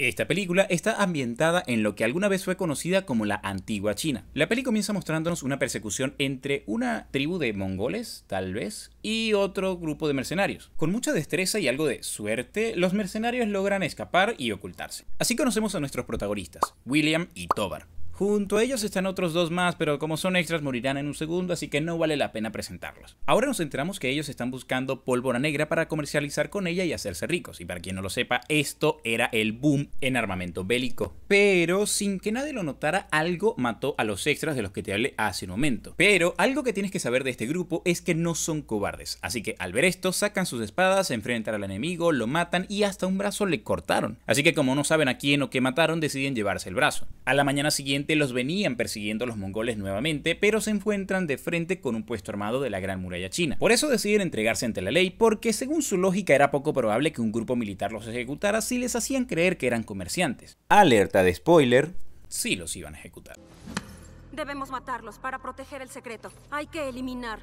Esta película está ambientada en lo que alguna vez fue conocida como la antigua China. La peli comienza mostrándonos una persecución entre una tribu de mongoles, tal vez, y otro grupo de mercenarios. Con mucha destreza y algo de suerte, los mercenarios logran escapar y ocultarse. Así conocemos a nuestros protagonistas, William y Tobar. Junto a ellos están otros dos más, pero como son extras morirán en un segundo, así que no vale la pena presentarlos. Ahora nos enteramos que ellos están buscando pólvora negra para comercializar con ella y hacerse ricos, y para quien no lo sepa, esto era el boom en armamento bélico. Pero sin que nadie lo notara, algo mató a los extras de los que te hablé hace un momento. Pero algo que tienes que saber de este grupo es que no son cobardes, así que al ver esto sacan sus espadas, se enfrentan al enemigo, lo matan y hasta un brazo le cortaron. Así que como no saben a quién o qué mataron, deciden llevarse el brazo. A la mañana siguiente los venían persiguiendo los mongoles nuevamente, pero se encuentran de frente con un puesto armado de la Gran Muralla China. Por eso deciden entregarse ante la ley, porque según su lógica era poco probable que un grupo militar los ejecutara si les hacían creer que eran comerciantes. Alerta de spoiler, sí los iban a ejecutar. Debemos matarlos para proteger el secreto. Hay que eliminar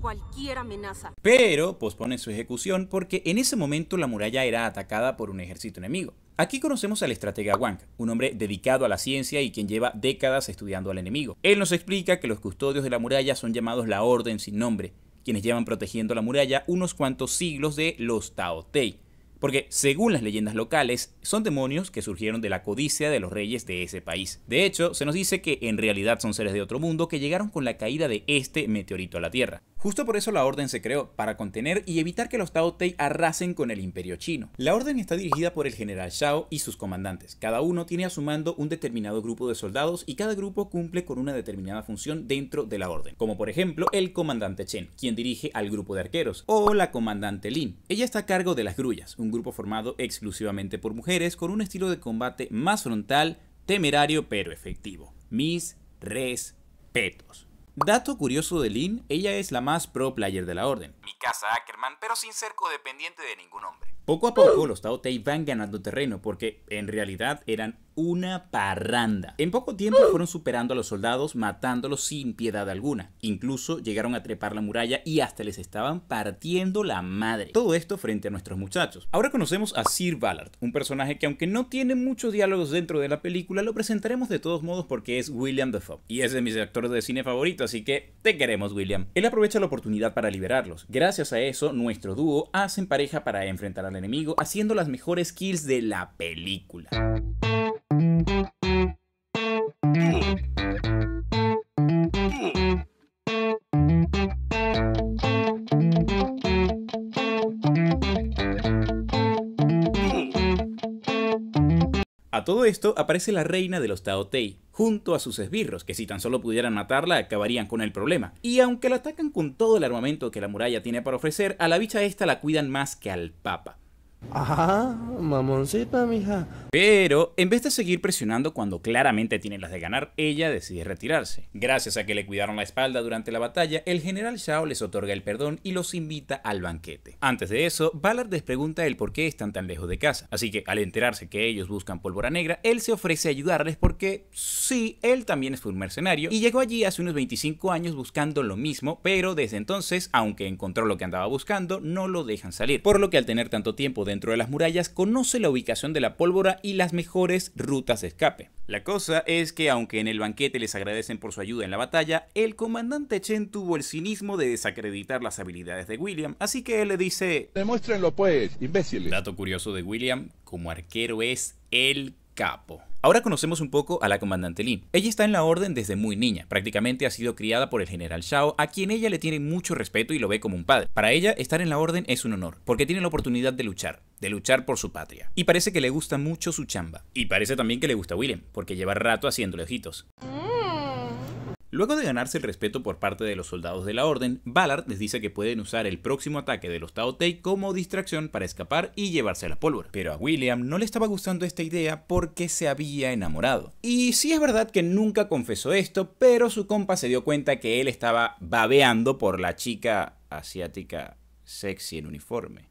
cualquier amenaza. Pero posponen su ejecución porque en ese momento la muralla era atacada por un ejército enemigo. Aquí conocemos al estratega Wang, un hombre dedicado a la ciencia y quien lleva décadas estudiando al enemigo. Él nos explica que los custodios de la muralla son llamados la Orden sin nombre, quienes llevan protegiendo la muralla unos cuantos siglos de los Tao Tei, porque según las leyendas locales, son demonios que surgieron de la codicia de los reyes de ese país. De hecho, se nos dice que en realidad son seres de otro mundo que llegaron con la caída de este meteorito a la Tierra. Justo por eso la orden se creó, para contener y evitar que los Tao Tei arrasen con el imperio chino. La orden está dirigida por el general Shao y sus comandantes. Cada uno tiene a su mando un determinado grupo de soldados y cada grupo cumple con una determinada función dentro de la orden. Como por ejemplo el comandante Chen, quien dirige al grupo de arqueros, o la comandante Lin. Ella está a cargo de las grullas, un grupo formado exclusivamente por mujeres con un estilo de combate más frontal, temerario pero efectivo. Mis respetos. Dato curioso de Lynn, ella es la más pro player de la orden. Mi casa Ackerman, pero sin ser codependiente de ningún hombre. Poco a poco los Tao Tei van ganando terreno porque en realidad eran una parranda. En poco tiempo fueron superando a los soldados, matándolos sin piedad alguna. Incluso llegaron a trepar la muralla y hasta les estaban partiendo la madre. Todo esto frente a nuestros muchachos. Ahora conocemos a Sir Ballard, un personaje que aunque no tiene muchos diálogos dentro de la película, lo presentaremos de todos modos porque es William Dafoe. Y es de mis actores de cine favoritos, así que te queremos William. Él aprovecha la oportunidad para liberarlos. Gracias a eso, nuestro dúo hacen pareja para enfrentar a enemigo, haciendo las mejores kills de la película. A todo esto aparece la reina de los Tei, junto a sus esbirros, que si tan solo pudieran matarla acabarían con el problema. Y aunque la atacan con todo el armamento que la muralla tiene para ofrecer, a la bicha esta la cuidan más que al papa. Ajá, mamoncita, mija. Pero, en vez de seguir presionando cuando claramente tienen las de ganar, ella decide retirarse. Gracias a que le cuidaron la espalda durante la batalla, el general Shao les otorga el perdón y los invita al banquete. Antes de eso, Ballard les pregunta el por qué están tan lejos de casa, así que al enterarse que ellos buscan pólvora negra, él se ofrece a ayudarles porque, sí, él también es un mercenario y llegó allí hace unos 25 años buscando lo mismo, pero desde entonces, aunque encontró lo que andaba buscando, no lo dejan salir, por lo que al tener tanto tiempo de dentro de las murallas conoce la ubicación de la pólvora y las mejores rutas de escape. La cosa es que aunque en el banquete les agradecen por su ayuda en la batalla, el comandante Chen tuvo el cinismo de desacreditar las habilidades de William, así que le dice... Demuéstrenlo pues, imbéciles. Dato curioso de William, como arquero es el capo. Ahora conocemos un poco a la comandante Lin. Ella está en la orden desde muy niña, prácticamente ha sido criada por el general Shao, a quien ella le tiene mucho respeto y lo ve como un padre. Para ella, estar en la orden es un honor, porque tiene la oportunidad de luchar, de luchar por su patria. Y parece que le gusta mucho su chamba. Y parece también que le gusta a Willem, porque lleva rato haciéndole ojitos. Luego de ganarse el respeto por parte de los soldados de la Orden, Ballard les dice que pueden usar el próximo ataque de los Tao Tei como distracción para escapar y llevarse la pólvora. Pero a William no le estaba gustando esta idea porque se había enamorado. Y sí es verdad que nunca confesó esto, pero su compa se dio cuenta que él estaba babeando por la chica asiática sexy en uniforme.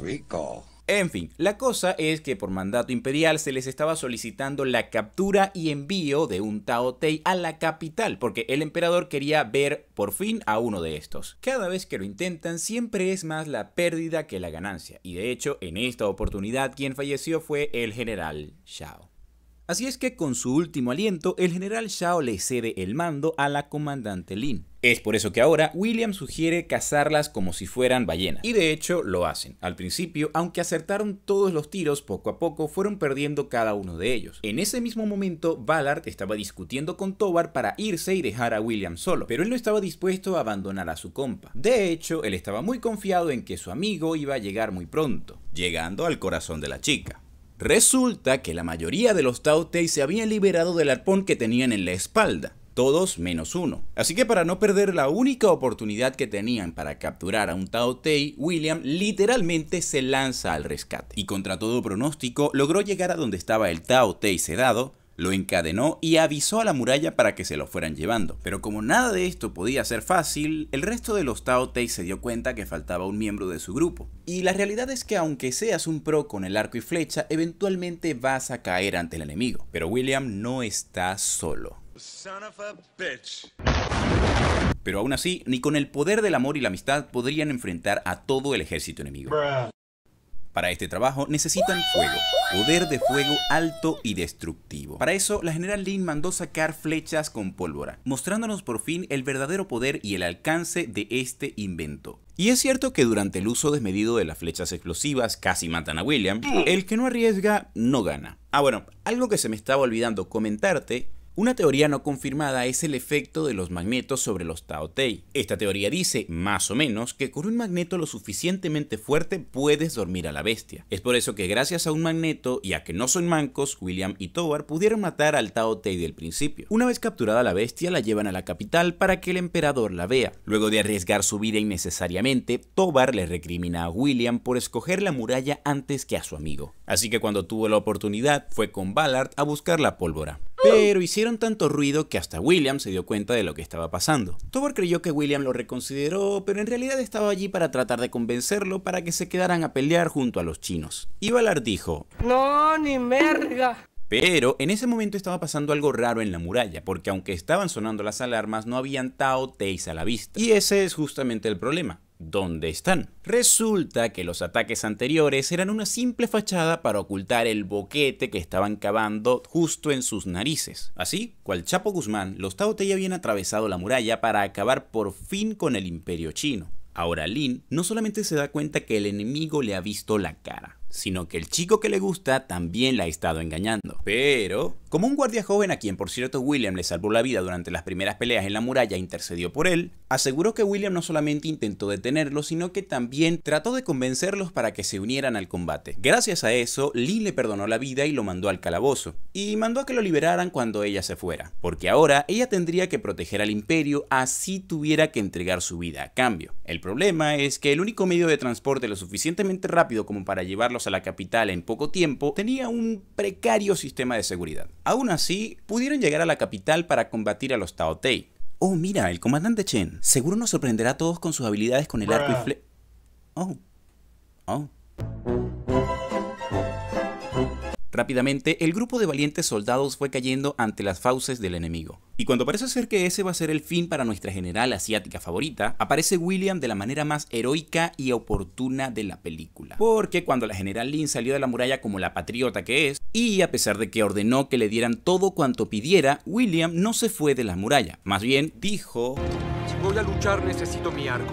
Rico. En fin, la cosa es que por mandato imperial se les estaba solicitando la captura y envío de un Tao Tei a la capital, porque el emperador quería ver por fin a uno de estos. Cada vez que lo intentan siempre es más la pérdida que la ganancia, y de hecho en esta oportunidad quien falleció fue el general Shao. Así es que con su último aliento, el general Shao le cede el mando a la comandante Lin. Es por eso que ahora William sugiere cazarlas como si fueran ballenas. Y de hecho lo hacen. Al principio, aunque acertaron todos los tiros, poco a poco fueron perdiendo cada uno de ellos. En ese mismo momento, Ballard estaba discutiendo con Tobar para irse y dejar a William solo, pero él no estaba dispuesto a abandonar a su compa. De hecho, él estaba muy confiado en que su amigo iba a llegar muy pronto, llegando al corazón de la chica. Resulta que la mayoría de los Tei se habían liberado del arpón que tenían en la espalda, todos menos uno. Así que para no perder la única oportunidad que tenían para capturar a un Tei William literalmente se lanza al rescate. Y contra todo pronóstico, logró llegar a donde estaba el Tei sedado, lo encadenó y avisó a la muralla para que se lo fueran llevando. Pero como nada de esto podía ser fácil, el resto de los Tao Tei se dio cuenta que faltaba un miembro de su grupo. Y la realidad es que aunque seas un pro con el arco y flecha, eventualmente vas a caer ante el enemigo. Pero William no está solo. Pero aún así, ni con el poder del amor y la amistad podrían enfrentar a todo el ejército enemigo. Para este trabajo necesitan fuego, poder de fuego alto y destructivo. Para eso, la general Lin mandó sacar flechas con pólvora, mostrándonos por fin el verdadero poder y el alcance de este invento. Y es cierto que durante el uso desmedido de las flechas explosivas casi matan a William, el que no arriesga no gana. Ah bueno, algo que se me estaba olvidando comentarte una teoría no confirmada es el efecto de los magnetos sobre los Tao Tei. Esta teoría dice, más o menos, que con un magneto lo suficientemente fuerte puedes dormir a la bestia. Es por eso que gracias a un magneto y a que no son mancos, William y Tovar pudieron matar al Tao Tei del principio. Una vez capturada la bestia, la llevan a la capital para que el emperador la vea. Luego de arriesgar su vida innecesariamente, Tovar le recrimina a William por escoger la muralla antes que a su amigo. Así que cuando tuvo la oportunidad, fue con Ballard a buscar la pólvora. Pero hicieron tanto ruido que hasta William se dio cuenta de lo que estaba pasando. Tobor creyó que William lo reconsideró, pero en realidad estaba allí para tratar de convencerlo para que se quedaran a pelear junto a los chinos. Y Valar dijo, No, ni merga. Pero en ese momento estaba pasando algo raro en la muralla, porque aunque estaban sonando las alarmas, no habían Tao Teis a la vista. Y ese es justamente el problema dónde están. Resulta que los ataques anteriores eran una simple fachada para ocultar el boquete que estaban cavando justo en sus narices. Así, cual Chapo Guzmán, los Tao ya habían atravesado la muralla para acabar por fin con el imperio chino. Ahora Lin no solamente se da cuenta que el enemigo le ha visto la cara, sino que el chico que le gusta también la ha estado engañando. Pero como un guardia joven a quien por cierto William le salvó la vida durante las primeras peleas en la muralla e intercedió por él, aseguró que William no solamente intentó detenerlo, sino que también trató de convencerlos para que se unieran al combate. Gracias a eso, Lee le perdonó la vida y lo mandó al calabozo, y mandó a que lo liberaran cuando ella se fuera, porque ahora ella tendría que proteger al imperio así tuviera que entregar su vida a cambio. El problema es que el único medio de transporte lo suficientemente rápido como para llevarlos a la capital en poco tiempo tenía un precario sistema de seguridad. Aún así, pudieron llegar a la capital para combatir a los Tao Tei. Oh, mira, el comandante Chen. Seguro nos sorprenderá a todos con sus habilidades con el arco y fle... Oh. Oh. Rápidamente, el grupo de valientes soldados fue cayendo ante las fauces del enemigo. Y cuando parece ser que ese va a ser el fin para nuestra general asiática favorita, aparece William de la manera más heroica y oportuna de la película. Porque cuando la general Lin salió de la muralla como la patriota que es, y a pesar de que ordenó que le dieran todo cuanto pidiera, William no se fue de la muralla. Más bien, dijo... Si voy a luchar necesito mi arco.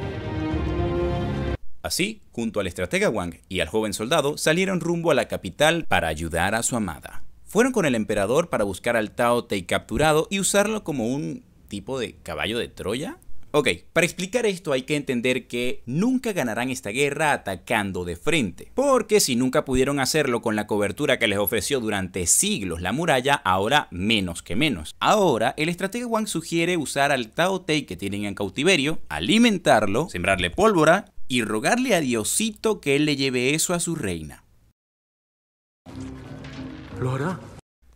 Así, junto al estratega Wang y al joven soldado, salieron rumbo a la capital para ayudar a su amada. Fueron con el emperador para buscar al Tao Tei capturado y usarlo como un tipo de caballo de Troya, Ok, para explicar esto hay que entender que nunca ganarán esta guerra atacando de frente, porque si nunca pudieron hacerlo con la cobertura que les ofreció durante siglos la muralla, ahora menos que menos. Ahora, el estratega Wang sugiere usar al Tao Tei que tienen en cautiverio, alimentarlo, sembrarle pólvora y rogarle a Diosito que él le lleve eso a su reina. ¿Lo hará?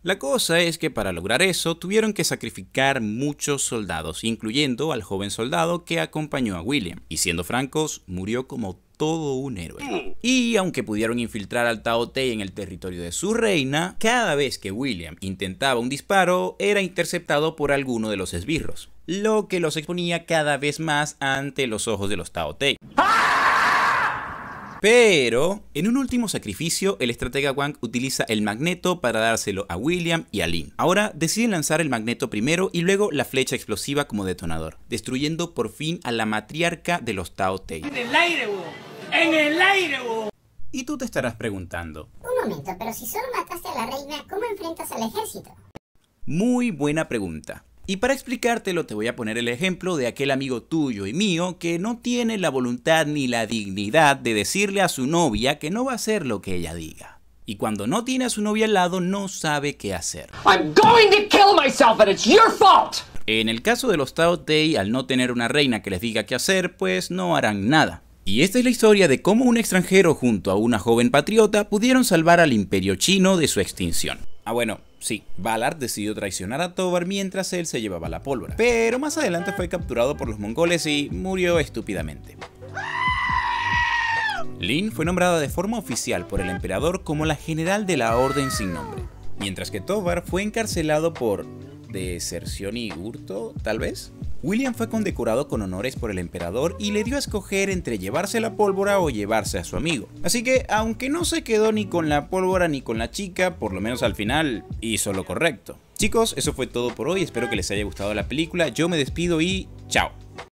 La cosa es que para lograr eso tuvieron que sacrificar muchos soldados, incluyendo al joven soldado que acompañó a William, y siendo francos, murió como todo un héroe. Mm. Y aunque pudieron infiltrar al Tao en el territorio de su reina, cada vez que William intentaba un disparo era interceptado por alguno de los esbirros lo que los exponía cada vez más ante los ojos de los Tao Tei. Pero, en un último sacrificio, el estratega Wang utiliza el magneto para dárselo a William y a Lin. Ahora deciden lanzar el magneto primero y luego la flecha explosiva como detonador, destruyendo por fin a la matriarca de los Tao Tei. ¡En el aire, ¡En el aire, Y tú te estarás preguntando: Un momento, pero si solo mataste a la reina, ¿cómo enfrentas al ejército? Muy buena pregunta. Y para explicártelo te voy a poner el ejemplo de aquel amigo tuyo y mío que no tiene la voluntad ni la dignidad de decirle a su novia que no va a hacer lo que ella diga. Y cuando no tiene a su novia al lado no sabe qué hacer. En el caso de los Tao Tei, al no tener una reina que les diga qué hacer, pues no harán nada. Y esta es la historia de cómo un extranjero junto a una joven patriota pudieron salvar al imperio chino de su extinción. Ah, bueno, sí, Valar decidió traicionar a Tovar mientras él se llevaba la pólvora, pero más adelante fue capturado por los mongoles y murió estúpidamente. Lin fue nombrada de forma oficial por el emperador como la general de la Orden sin Nombre, mientras que Tovar fue encarcelado por deserción y hurto, tal vez. William fue condecorado con honores por el emperador y le dio a escoger entre llevarse la pólvora o llevarse a su amigo. Así que, aunque no se quedó ni con la pólvora ni con la chica, por lo menos al final hizo lo correcto. Chicos, eso fue todo por hoy, espero que les haya gustado la película, yo me despido y chao.